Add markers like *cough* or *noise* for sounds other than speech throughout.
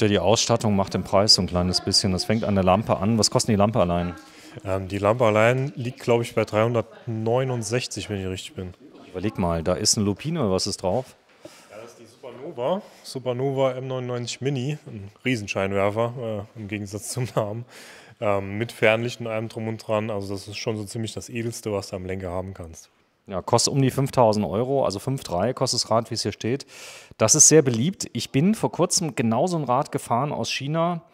Der Die Ausstattung macht den Preis so ein kleines bisschen. Das fängt an der Lampe an. Was kostet die Lampe allein? Ähm, die Lampe allein liegt, glaube ich, bei 369, wenn ich richtig bin. Überleg mal, da ist ein Lupine, was ist drauf? Ja, das ist die Supernova, Supernova M99 Mini, ein Riesenscheinwerfer äh, im Gegensatz zum Namen, ähm, mit Fernlicht und allem drum und dran. Also das ist schon so ziemlich das Edelste, was du am Lenker haben kannst. Ja, kostet um die 5000 Euro, also 5,3 kostet das Rad, wie es hier steht. Das ist sehr beliebt. Ich bin vor kurzem genauso ein Rad gefahren aus China.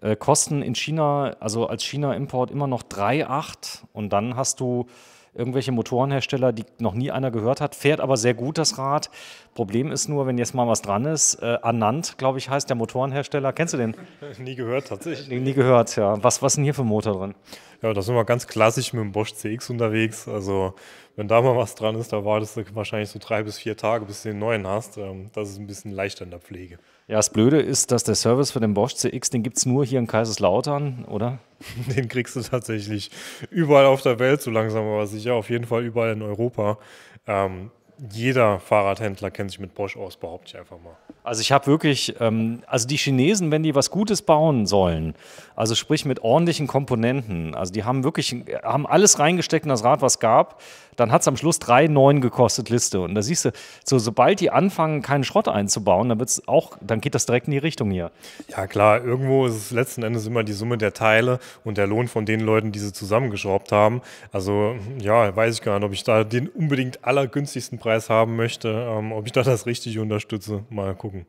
Äh, kosten in China, also als China-Import immer noch 3,8 und dann hast du irgendwelche Motorenhersteller, die noch nie einer gehört hat, fährt aber sehr gut das Rad. Problem ist nur, wenn jetzt mal was dran ist, äh, Anand, glaube ich, heißt der Motorenhersteller. Kennst du den? *laughs* Nie gehört tatsächlich. Nie, gehört, ja. Was, was ist denn hier für ein Motor drin? Ja, da sind wir ganz klassisch mit dem Bosch CX unterwegs. Also wenn da mal was dran ist, da wartest du wahrscheinlich so drei bis vier Tage, bis du den neuen hast. Ähm, das ist ein bisschen leichter in der Pflege. Ja, das Blöde ist, dass der Service für den Bosch CX, den gibt es nur hier in Kaiserslautern, oder? *laughs* Den kriegst du tatsächlich überall auf der Welt so langsam, aber sicher auf jeden Fall überall in Europa. Ähm, jeder Fahrradhändler kennt sich mit Bosch aus, behaupte ich einfach mal. Also ich habe wirklich, ähm, also die Chinesen, wenn die was Gutes bauen sollen, also sprich mit ordentlichen Komponenten, also die haben wirklich, haben alles reingesteckt in das Rad, was gab dann hat es am Schluss 3,9 gekostet Liste. Und da siehst du, so, sobald die anfangen, keinen Schrott einzubauen, dann, wird's auch, dann geht das direkt in die Richtung hier. Ja, klar, irgendwo ist es letzten Endes immer die Summe der Teile und der Lohn von den Leuten, die sie zusammengeschraubt haben. Also, ja, weiß ich gar nicht, ob ich da den unbedingt allergünstigsten Preis haben möchte, ähm, ob ich da das richtig unterstütze. Mal gucken.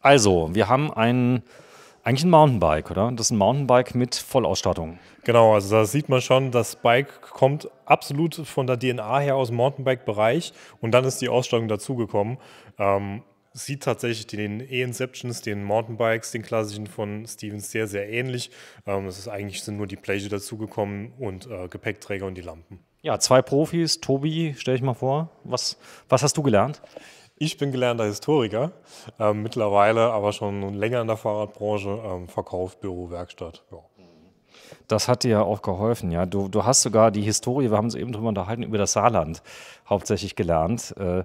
Also, wir haben einen eigentlich ein Mountainbike, oder? Das ist ein Mountainbike mit Vollausstattung. Genau, also da sieht man schon, das Bike kommt absolut von der DNA her aus dem Mountainbike-Bereich und dann ist die Ausstattung dazugekommen. Ähm, sieht tatsächlich den E-Inceptions, den Mountainbikes, den klassischen von Stevens sehr, sehr ähnlich. Ähm, es ist eigentlich sind nur die Pläche dazugekommen und äh, Gepäckträger und die Lampen. Ja, zwei Profis, Tobi, stell ich mal vor. Was, was hast du gelernt? Ich bin gelernter Historiker, äh, mittlerweile aber schon länger in der Fahrradbranche, ähm, Verkauf, Büro, Werkstatt. Ja. Das hat dir ja auch geholfen, ja. Du, du hast sogar die Historie, wir haben uns eben drüber unterhalten, über das Saarland hauptsächlich gelernt. Äh,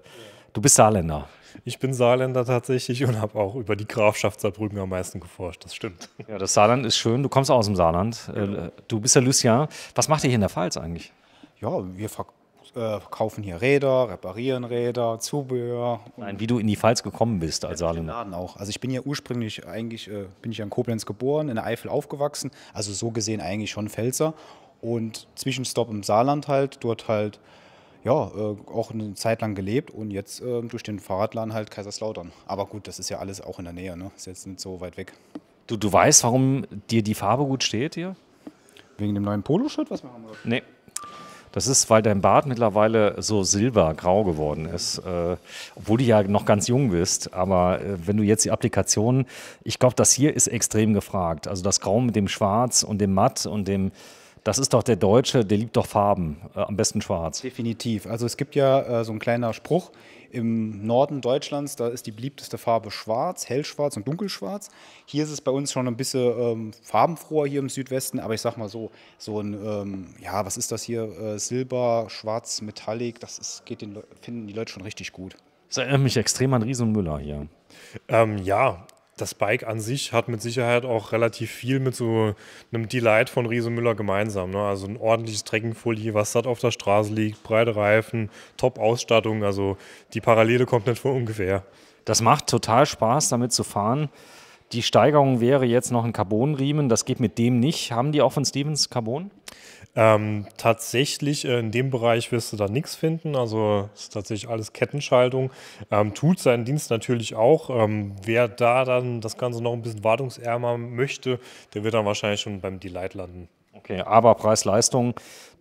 du bist Saarländer. Ich bin Saarländer tatsächlich und habe auch über die Grafschaft Saarbrücken am meisten geforscht, das stimmt. Ja, das Saarland ist schön. Du kommst auch aus dem Saarland. Äh, genau. Du bist ja Lucien. Was macht ihr hier in der Pfalz eigentlich? Ja, wir verkaufen äh, kaufen hier Räder, reparieren Räder, Zubehör. Nein, wie du in die Pfalz gekommen bist als ja, Saarländer. Laden auch. Also ich bin ja ursprünglich eigentlich äh, bin ich in Koblenz geboren, in der Eifel aufgewachsen, also so gesehen eigentlich schon Pfälzer und Zwischenstopp im Saarland halt, dort halt ja, äh, auch eine Zeit lang gelebt und jetzt äh, durch den Fahrradladen halt Kaiserslautern. Aber gut, das ist ja alles auch in der Nähe, ne? Ist jetzt nicht so weit weg. Du, du weißt, warum dir die Farbe gut steht hier? Wegen dem neuen Poloshirt, was wir haben? Oder? Nee, das ist, weil dein Bart mittlerweile so silbergrau geworden ist, äh, obwohl du ja noch ganz jung bist. Aber äh, wenn du jetzt die Applikation, ich glaube, das hier ist extrem gefragt. Also das Grau mit dem Schwarz und dem Matt und dem das ist doch der Deutsche, der liebt doch Farben, äh, am besten schwarz. Definitiv. Also es gibt ja äh, so ein kleiner Spruch im Norden Deutschlands, da ist die beliebteste Farbe schwarz, hellschwarz und dunkelschwarz. Hier ist es bei uns schon ein bisschen ähm, farbenfroher hier im Südwesten, aber ich sag mal so, so ein, ähm, ja, was ist das hier, äh, Silber, Schwarz, Metallic, das ist, geht den, finden die Leute schon richtig gut. Das erinnert mich extrem an Riesenmüller hier. Ähm, ja, das Bike an sich hat mit Sicherheit auch relativ viel mit so einem Delight von Riese Müller gemeinsam. Ne? Also ein ordentliches Treckenfolie, was satt auf der Straße liegt, breite Reifen, Top-Ausstattung. Also die Parallele kommt nicht von ungefähr. Das macht total Spaß, damit zu fahren. Die Steigerung wäre jetzt noch ein Carbonriemen. Das geht mit dem nicht. Haben die auch von Stevens Carbon? Ähm, tatsächlich äh, in dem Bereich wirst du da nichts finden. Also ist tatsächlich alles Kettenschaltung. Ähm, tut seinen Dienst natürlich auch. Ähm, wer da dann das Ganze noch ein bisschen wartungsärmer möchte, der wird dann wahrscheinlich schon beim Delight landen. Okay, aber Preis-Leistung,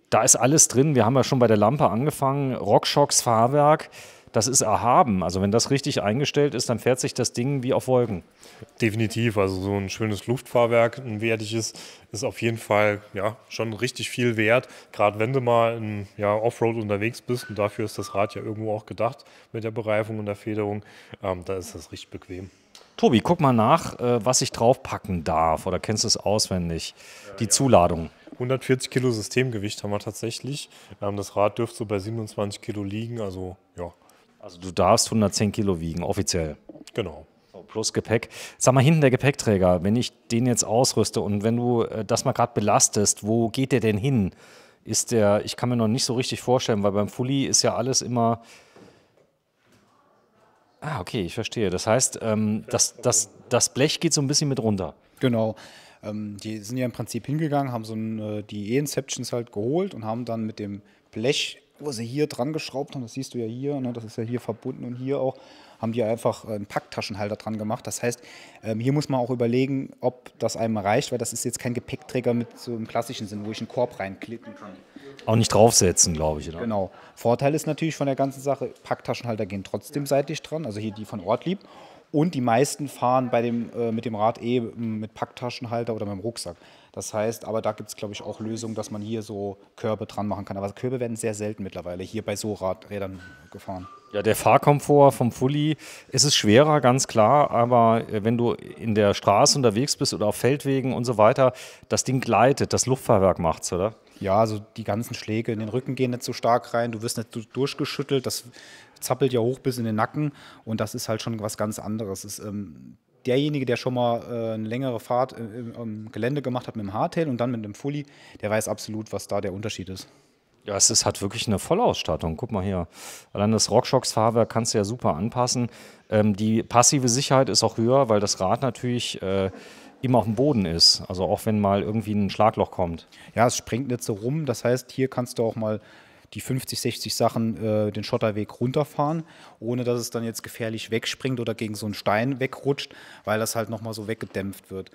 da ist alles drin. Wir haben ja schon bei der Lampe angefangen. Rockshocks Fahrwerk das ist erhaben. Also wenn das richtig eingestellt ist, dann fährt sich das Ding wie auf Wolken. Definitiv. Also so ein schönes Luftfahrwerk, ein wertiges, ist auf jeden Fall ja, schon richtig viel wert. Gerade wenn du mal in, ähm, ja, Offroad unterwegs bist und dafür ist das Rad ja irgendwo auch gedacht mit der Bereifung und der Federung, ähm, da ist das richtig bequem. Tobi, guck mal nach, äh, was ich draufpacken darf. Oder kennst du es auswendig? Die ja. Zuladung. 140 Kilo Systemgewicht haben wir tatsächlich. Ähm, das Rad dürfte so bei 27 Kilo liegen, also ja, also du darfst 110 Kilo wiegen, offiziell. Genau. plus Gepäck. Sag mal, hinten der Gepäckträger, wenn ich den jetzt ausrüste und wenn du äh, das mal gerade belastest, wo geht der denn hin? Ist der, ich kann mir noch nicht so richtig vorstellen, weil beim Fully ist ja alles immer. Ah, okay, ich verstehe. Das heißt, ähm, das, das, das Blech geht so ein bisschen mit runter. Genau ähm, die sind ja im Prinzip hingegangen, haben so ein, äh, die E-Inceptions halt geholt und haben dann mit dem Blech wo sie hier dran geschraubt haben, das siehst du ja hier, ne, das ist ja hier verbunden und hier auch, haben die einfach äh, einen Packtaschenhalter dran gemacht. Das heißt, ähm, hier muss man auch überlegen, ob das einem reicht, weil das ist jetzt kein Gepäckträger mit so einem klassischen Sinn, wo ich einen Korb reinklicken kann. Auch nicht draufsetzen, glaube ich. Oder? Genau. Vorteil ist natürlich von der ganzen Sache, Packtaschenhalter gehen trotzdem seitlich dran, also hier die von Ortlieb. Und die meisten fahren bei dem, äh, mit dem Rad eh mit Packtaschenhalter oder mit dem Rucksack. Das heißt, aber da gibt es, glaube ich, auch Lösungen, dass man hier so Körbe dran machen kann. Aber Körbe werden sehr selten mittlerweile hier bei so Radrädern gefahren. Ja, der Fahrkomfort vom Fully ist schwerer, ganz klar. Aber äh, wenn du in der Straße unterwegs bist oder auf Feldwegen und so weiter, das Ding gleitet, das Luftfahrwerk macht's, oder? Ja, also die ganzen Schläge in den Rücken gehen nicht so stark rein, du wirst nicht durchgeschüttelt, das zappelt ja hoch bis in den Nacken und das ist halt schon was ganz anderes. Es, ähm, derjenige, der schon mal äh, eine längere Fahrt äh, im, im, Gelände gemacht hat mit dem Hardtail und dann mit dem Fully, der weiß absolut, was da der Unterschied ist. Ja, es ist, hat wirklich eine Vollausstattung. Guck mal hier. Allein das rockshox fahrwerk kannst du ja super anpassen. Ähm, die passive Sicherheit ist auch höher, weil das Rad natürlich äh, immer auf dem Boden ist. Also auch wenn mal irgendwie ein Schlagloch kommt. Ja, es springt nicht so rum. Das heißt, hier kannst du auch mal die 50, 60 Sachen äh, den Schotterweg runterfahren, ohne dass es dann jetzt gefährlich wegspringt oder gegen so einen Stein wegrutscht, weil das halt nochmal so weggedämpft wird.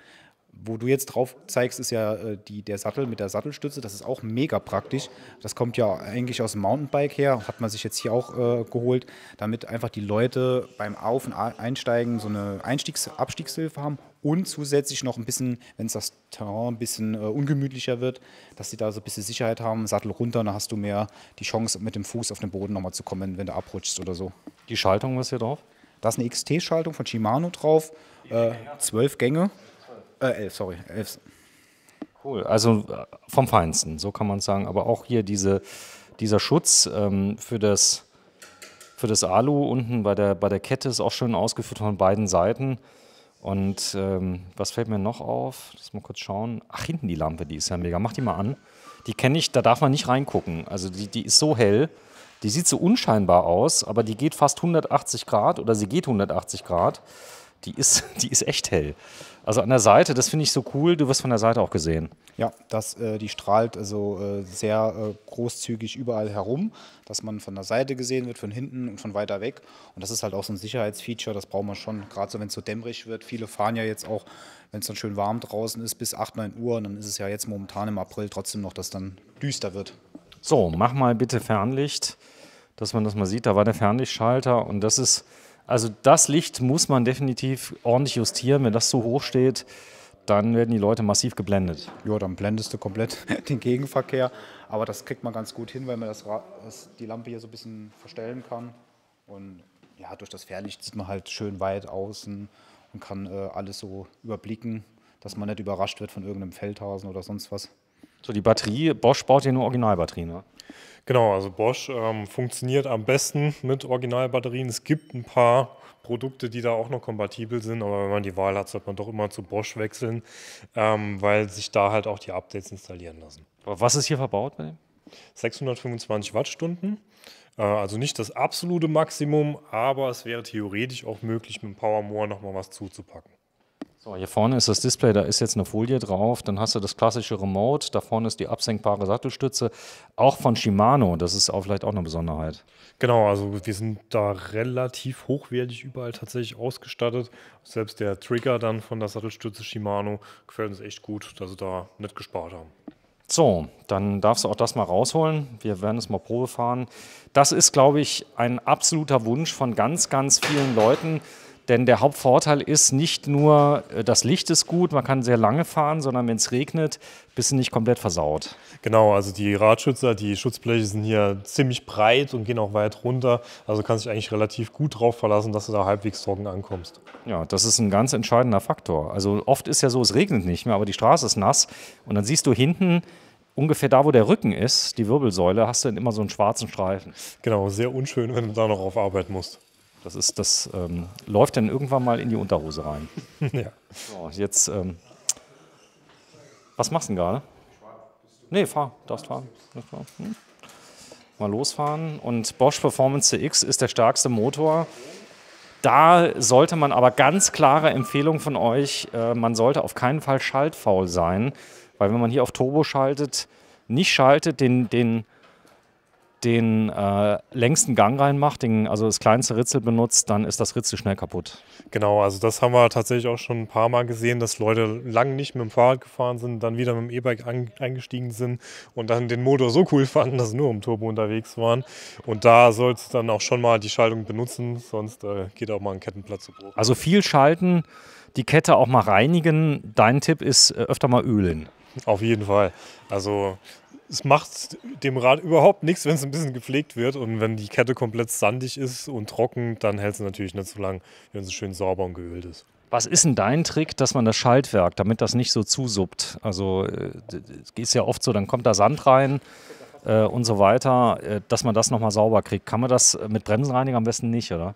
Wo du jetzt drauf zeigst, ist ja äh, die, der Sattel mit der Sattelstütze. Das ist auch mega praktisch. Das kommt ja eigentlich aus dem Mountainbike her. Hat man sich jetzt hier auch äh, geholt, damit einfach die Leute beim Auf- und Einsteigen so eine Einstiegs-Abstiegshilfe haben und zusätzlich noch ein bisschen, wenn es das Terrain ein bisschen äh, ungemütlicher wird, dass sie da so ein bisschen Sicherheit haben. Sattel runter, dann hast du mehr die Chance, mit dem Fuß auf den Boden nochmal zu kommen, wenn du abrutschst oder so. Die Schaltung, was hier drauf? Da ist eine XT-Schaltung von Shimano drauf, äh, zwölf äh, Gänge, äh, elf, sorry, elf. Cool, also äh, vom Feinsten, so kann man sagen. Aber auch hier diese, dieser Schutz ähm, für das für das Alu unten bei der, bei der Kette ist auch schön ausgeführt von beiden Seiten. Und ähm, was fällt mir noch auf? Lass mal kurz schauen. Ach, hinten die Lampe, die ist ja mega. Mach die mal an. Die kenne ich, da darf man nicht reingucken. Also die, die ist so hell. Die sieht so unscheinbar aus, aber die geht fast 180 Grad oder sie geht 180 Grad die ist, *laughs* die ist echt hell. Also an der Seite, das finde ich so cool, du wirst von der Seite auch gesehen. Ja, das, äh, die strahlt also äh, sehr äh, großzügig überall herum, dass man von der Seite gesehen wird, von hinten und von weiter weg. Und das ist halt auch so ein Sicherheitsfeature, das braucht man schon, gerade so wenn es so dämmerig wird. Viele fahren ja jetzt auch, wenn es dann schön warm draußen ist, bis 8, 9 Uhr. Und dann ist es ja jetzt momentan im April trotzdem noch, dass dann düster wird. So, mach mal bitte Fernlicht, dass man das mal sieht. Da war der Fernlichtschalter und das ist also das Licht muss man definitiv ordentlich justieren. Wenn das zu hoch steht, dann werden die Leute massiv geblendet. Ja, dann blendest du komplett *laughs* den Gegenverkehr. Aber das kriegt man ganz gut hin, weil man das, das, die Lampe hier so ein bisschen verstellen kann. Und ja, durch das Fährlicht sieht man halt schön weit außen und kann äh, alles so überblicken, dass man nicht überrascht wird von irgendeinem Feldhasen oder sonst was. So, die Batterie, Bosch baut hier nur Originalbatterien, ne? Genau, also Bosch ähm, funktioniert am besten mit Originalbatterien. Es gibt ein paar Produkte, die da auch noch kompatibel sind, aber wenn man die Wahl hat, sollte man doch immer zu Bosch wechseln, ähm, weil sich da halt auch die Updates installieren lassen. Aber Was ist hier verbaut bei dem? 625 Wattstunden. Äh, also nicht das absolute Maximum, aber es wäre theoretisch auch möglich, mit dem Power Powermore nochmal was zuzupacken. So, hier vorne ist das Display, da ist jetzt eine Folie drauf, dann hast du das klassische Remote, da vorne ist die absenkbare Sattelstütze, auch von Shimano, das ist auch vielleicht auch eine Besonderheit. Genau, also wir sind da relativ hochwertig überall tatsächlich ausgestattet. Selbst der Trigger dann von der Sattelstütze Shimano gefällt uns echt gut, dass sie da nicht gespart haben. So, dann darfst du auch das mal rausholen. Wir werden es mal Probe fahren. Das ist, glaube ich, ein absoluter Wunsch von ganz, ganz vielen Leuten. Denn der Hauptvorteil ist nicht nur, äh, das Licht ist gut, man kann sehr lange fahren, sondern wenn es regnet, bist du nicht komplett versaut. Genau, also die Radschützer, die Schutzbleche sind hier ziemlich breit und gehen auch weit runter. Also kannst du dich eigentlich relativ gut drauf verlassen, dass du da halbwegs trocken ankommst. Ja, das ist ein ganz entscheidender Faktor. Also oft ist ja so, es regnet nicht mehr, aber die Straße ist nass und dann siehst du hinten ungefähr da, wo der Rücken ist, die Wirbelsäule, hast du dann immer so einen schwarzen Streifen. Genau, sehr unschön, wenn du da noch auf Arbeit musst. Das, ist, das ähm, läuft dann irgendwann mal in die Unterhose rein. *laughs* ja. So, jetzt, ähm, was machst du denn gerade? Nee, fahr, darfst fahren. Darfst fahren. Hm. Mal losfahren. Und Bosch Performance CX ist der stärkste Motor. Da sollte man aber ganz klare Empfehlung von euch, äh, man sollte auf keinen Fall schaltfaul sein, weil wenn man hier auf Turbo schaltet, nicht schaltet, den, den den äh, längsten Gang reinmacht, den, also das kleinste Ritzel benutzt, dann ist das Ritzel schnell kaputt. Genau, also das haben wir tatsächlich auch schon ein paar Mal gesehen, dass Leute lang nicht mit dem Fahrrad gefahren sind, dann wieder mit dem E-Bike eingestiegen sind und dann den Motor so cool fanden, dass sie nur im Turbo unterwegs waren. Und da sollst du dann auch schon mal die Schaltung benutzen, sonst äh, geht auch mal ein Kettenplatz zu Bruch. Also viel schalten, die Kette auch mal reinigen. Dein Tipp ist äh, öfter mal ölen. Auf jeden Fall. Also es macht dem Rad überhaupt nichts, wenn es ein bisschen gepflegt wird. Und wenn die Kette komplett sandig ist und trocken, dann hält es natürlich nicht so lange, wenn es schön sauber und geölt ist. Was ist denn dein Trick, dass man das Schaltwerk, damit das nicht so zusuppt? Also es äh, ist ja oft so, dann kommt da Sand rein, äh, und so weiter, äh, dass man das nochmal sauber kriegt. Kann man das äh, mit Bremsenreiniger am besten nicht, oder?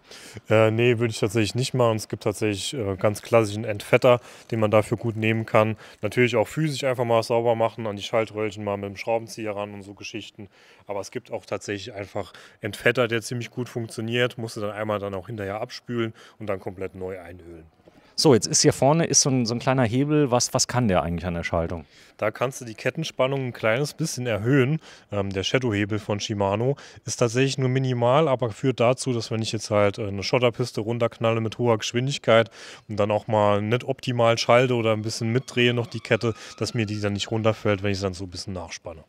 Äh, nee, würde ich tatsächlich nicht machen. Es gibt tatsächlich äh, ganz klassischen Entfetter, den man dafür gut nehmen kann. Natürlich auch physisch einfach mal sauber machen, an die Schaltröllchen mal mit dem Schraubenzieher ran und so Geschichten. Aber es gibt auch tatsächlich einfach Entfetter, der ziemlich gut funktioniert. Musst du dann einmal dann auch hinterher abspülen und dann komplett neu einölen. So, jetzt ist hier vorne ist so ein, so ein kleiner Hebel. Was, was kann der eigentlich an der Schaltung? Da kannst du die Kettenspannung ein kleines bisschen erhöhen. Ähm, der Shadow-Hebel von Shimano ist tatsächlich nur minimal, aber führt dazu, dass wenn ich jetzt halt äh, eine Schotterpiste runterknalle mit hoher Geschwindigkeit und dann auch mal nicht optimal schalte oder ein bisschen mitdrehe noch die Kette, dass mir die dann nicht runterfällt, wenn ich es dann so ein bisschen nachspanne.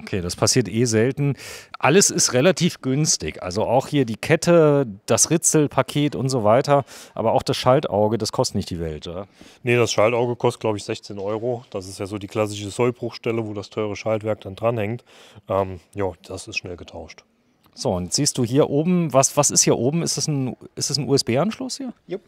Okay, das passiert eh selten. Alles ist relativ günstig. Also auch hier die Kette, das Ritzelpaket und so weiter. Aber auch das Schaltauge, das kostet nicht die Welt, oder? Nee, das Schaltauge kostet, glaube ich, 16 Euro. Das ist ja so die klassische Sollbruchstelle, wo das teure Schaltwerk dann dranhängt. Ähm, ja, das ist schnell getauscht. So, und siehst du hier oben, was, was ist hier oben? Ist das ein, ein USB-Anschluss hier? Jupp.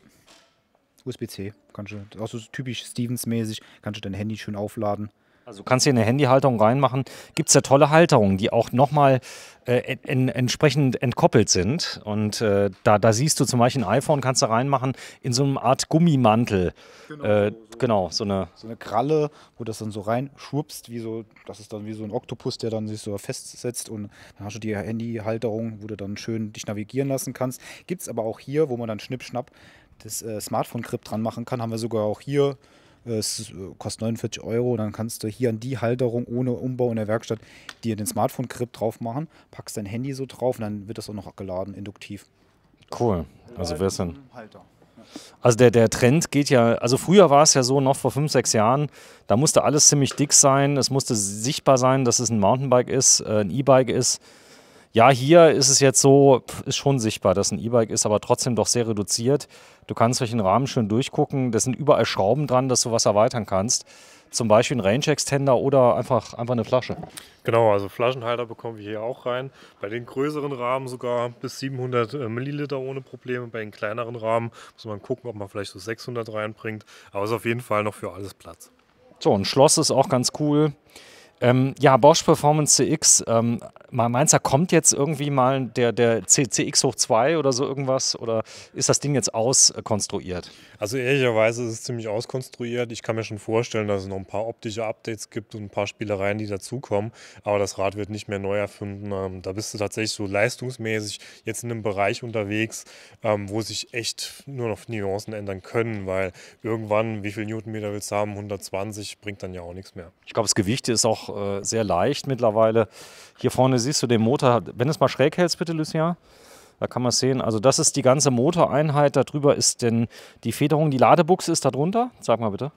USB-C. Kannst du, also typisch Stevens-mäßig, kannst du dein Handy schön aufladen. Also kannst du hier eine Handyhalterung reinmachen. Gibt es da tolle Halterungen, die auch nochmal äh, en entsprechend entkoppelt sind. Und äh, da, da, siehst du zum Beispiel ein iPhone, kannst du reinmachen in so eine Art Gummimantel. Genau, äh, so, genau so, eine, so eine Kralle, wo das dann so reinschwuppst, wie so, das ist dann wie so ein Oktopus, der dann sich so festsetzt und dann hast du die Handyhalterung, wo du dann schön dich navigieren lassen kannst. Gibt es aber auch hier, wo man dann schnipp, schnapp das äh, Smartphone-Grip dran machen kann, haben wir sogar auch hier es kostet 49 Euro. Dann kannst du hier an die Halterung ohne Umbau in der Werkstatt dir den Smartphone-Grip drauf machen, packst dein Handy so drauf und dann wird das auch noch geladen, induktiv. Cool. Also äh, wer ist denn? Halter. Also der, der Trend geht ja, also früher war es ja so, noch vor fünf, sechs Jahren, da musste alles ziemlich dick sein, es musste sichtbar sein, dass es ein Mountainbike ist, äh, ein E-Bike ist. Ja, hier ist es jetzt so, ist schon sichtbar, dass ein E-Bike ist, aber trotzdem doch sehr reduziert. Du kannst durch den Rahmen schön durchgucken. Da sind überall Schrauben dran, dass du was erweitern kannst. Zum Beispiel ein Range Extender oder einfach, einfach eine Flasche. Genau, also Flaschenhalter bekommen wir hier auch rein. Bei den größeren Rahmen sogar bis 700 äh, Milliliter ohne Probleme. Bei den kleineren Rahmen muss man gucken, ob man vielleicht so 600 reinbringt. Aber es ist auf jeden Fall noch für alles Platz. So, ein Schloss ist auch ganz cool. Ähm, ja, Bosch Performance CX, ähm, meinst du, kommt jetzt irgendwie mal der, der CX hoch 2 oder so irgendwas? Oder ist das Ding jetzt auskonstruiert? Also ehrlicherweise ist es ziemlich auskonstruiert. Ich kann mir schon vorstellen, dass es noch ein paar optische Updates gibt und ein paar Spielereien, die dazukommen. Aber das Rad wird nicht mehr neu erfunden. Ähm, da bist du tatsächlich so leistungsmäßig jetzt in einem Bereich unterwegs, ähm, wo sich echt nur noch Nuancen ändern können, weil irgendwann, wie viel Newtonmeter willst du haben? 120 bringt dann ja auch nichts mehr. Ich glaube, das Gewicht ist auch äh, sehr leicht mittlerweile. Hier vorne siehst du den Motor. Wenn du es mal schräg hältst, bitte, Lucien. Da kann man es sehen. Also das ist die ganze Motoreinheit. Darüber ist denn die Federung. Die Ladebuchse ist da drunter. Sag mal bitte.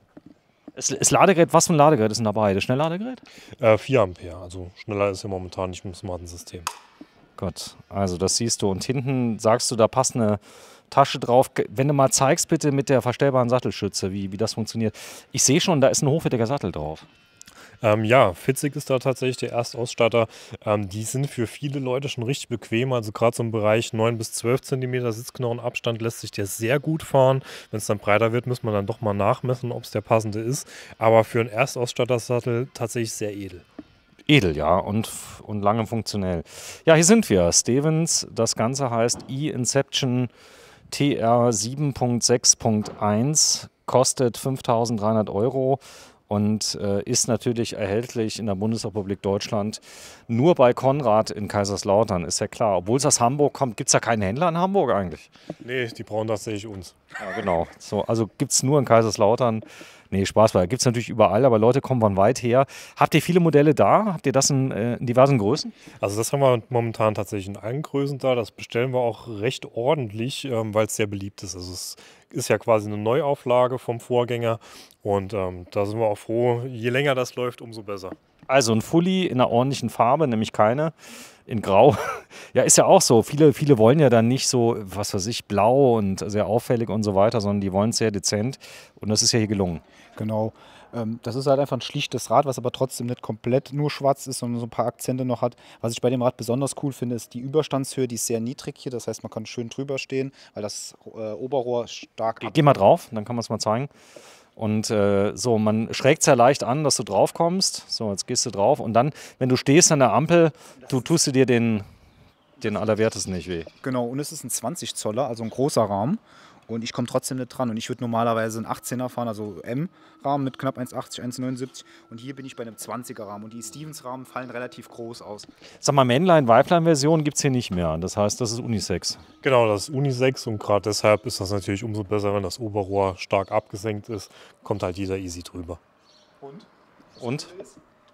Das, Ladegerät, was für ein Ladegerät ist denn dabei? Das Schnellladegerät? Äh, 4 Ampere. Also schneller ist ja momentan nicht mit dem smarten System. Gott, also das siehst du. Und hinten sagst du, da passt eine Tasche drauf. Wenn du mal zeigst, bitte mit der verstellbaren Sattelschütze, wie, wie das funktioniert. Ich sehe schon, da ist ein hochwertiger Sattel drauf. Ähm, ja, Fitzig ist da tatsächlich der Erstausstatter. Ähm, die sind für viele Leute schon richtig bequem. Also gerade so im Bereich 9 bis 12 cm Sitzknochenabstand lässt sich der sehr gut fahren. Wenn es dann breiter wird, muss man dann doch mal nachmessen, ob es der passende ist. Aber für einen Erstausstattersattel tatsächlich sehr edel edel, ja, und, und lange funktionell. Ja, hier sind wir, Stevens. Das Ganze heißt E-Inception TR 7.6.1, kostet 5300 Euro und äh, ist natürlich erhältlich in der Bundesrepublik Deutschland nur bei Konrad in Kaiserslautern, ist ja klar. Obwohl es aus Hamburg kommt, gibt es da keinen Händler in Hamburg eigentlich. Nee, die brauchen tatsächlich uns. Ja, genau. So, also gibt es nur in Kaiserslautern. Nee, Spaß war. Gibt es natürlich überall, aber Leute kommen von weit her. Habt ihr viele Modelle da? Habt ihr das in, äh, in, diversen Größen? Also das haben wir momentan tatsächlich in allen Größen da. Das bestellen wir auch recht ordentlich, ähm, weil es sehr beliebt ist. Also es ist ja quasi eine Neuauflage vom Vorgänger. Und ähm, da sind wir auch froh, je länger das läuft, umso besser. Also ein Fully in einer ordentlichen Farbe, nämlich keine in Grau. *laughs* Ja, ist ja auch so. Viele, viele wollen ja dann nicht so, was weiß ich, blau und sehr auffällig und so weiter, sondern die wollen es sehr dezent. Und das ist ja hier gelungen. Genau. Ähm, das ist halt einfach ein schlichtes Rad, was aber trotzdem nicht komplett nur schwarz ist, sondern so ein paar Akzente noch hat. Was ich bei dem Rad besonders cool finde, ist die Überstandshöhe, die ist sehr niedrig hier. Das heißt, man kann schön drüber stehen, weil das äh, Oberrohr stark. Geh mal drauf, dann kann man es mal zeigen. Und äh, so, man schrägt es ja leicht an, dass du drauf kommst. So, jetzt gehst du drauf. Und dann, wenn du stehst an der Ampel, du tust du dir den, den Allerwertes nicht weh. Genau, und es ist ein 20 Zoller, also ein großer Rahmen. Und ich komme trotzdem nicht dran. Und ich würde normalerweise einen 18er fahren, also M-Rahmen mit knapp 1,80, 1,79. Und hier bin ich bei einem 20er-Rahmen. Und die Stevens-Rahmen fallen relativ groß aus. Sag mal, männlein weiflein version gibt es hier nicht mehr. Das heißt, das ist Unisex. Genau, das ist Unisex. Und gerade deshalb ist das natürlich umso besser, wenn das Oberrohr stark abgesenkt ist. Kommt halt jeder easy drüber. Und? Und?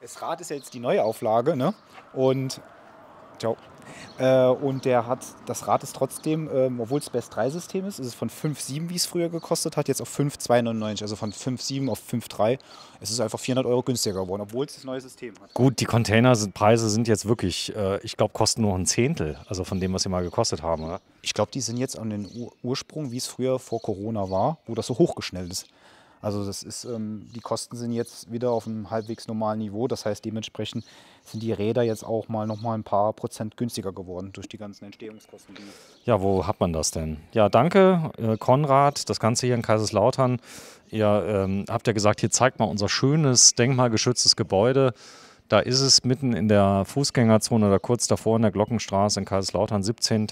Das Rad ist ja jetzt die neue Auflage, ne? Und Ciao. Äh, und der hat, das Rad ist trotzdem, ähm, obwohl es Best 3 System ist, ist es von 5,7, wie es früher gekostet hat, jetzt auf 5,299. Also von 5,7 auf 5,3. Es ist einfach 400 Euro günstiger geworden, obwohl es das neue System hat. Gut, die Containerpreise sind jetzt wirklich, äh, ich glaube, kosten nur ein Zehntel, also von dem, was sie mal gekostet haben, oder? Ich glaube, die sind jetzt an den Ursprung, wie es früher vor Corona war, wo das so hochgeschnellt ist. Also das ist, ähm, die Kosten sind jetzt wieder auf einem halbwegs normalen Niveau. Das heißt, dementsprechend sind die Räder jetzt auch mal noch mal ein paar Prozent günstiger geworden durch die ganzen Entstehungskosten. Ja, wo hat man das denn? Ja, danke, äh, Konrad. Das Ganze hier in Kaiserslautern. Ihr ähm, habt ja gesagt, hier zeigt mal unser schönes, denkmalgeschütztes Gebäude. Da ist es mitten in der Fußgängerzone oder kurz davor in der Glockenstraße in Kaiserslautern, 17.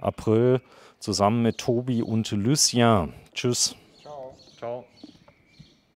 April, zusammen mit Tobi und Lucien. Tschüss. Ciao. Ciao.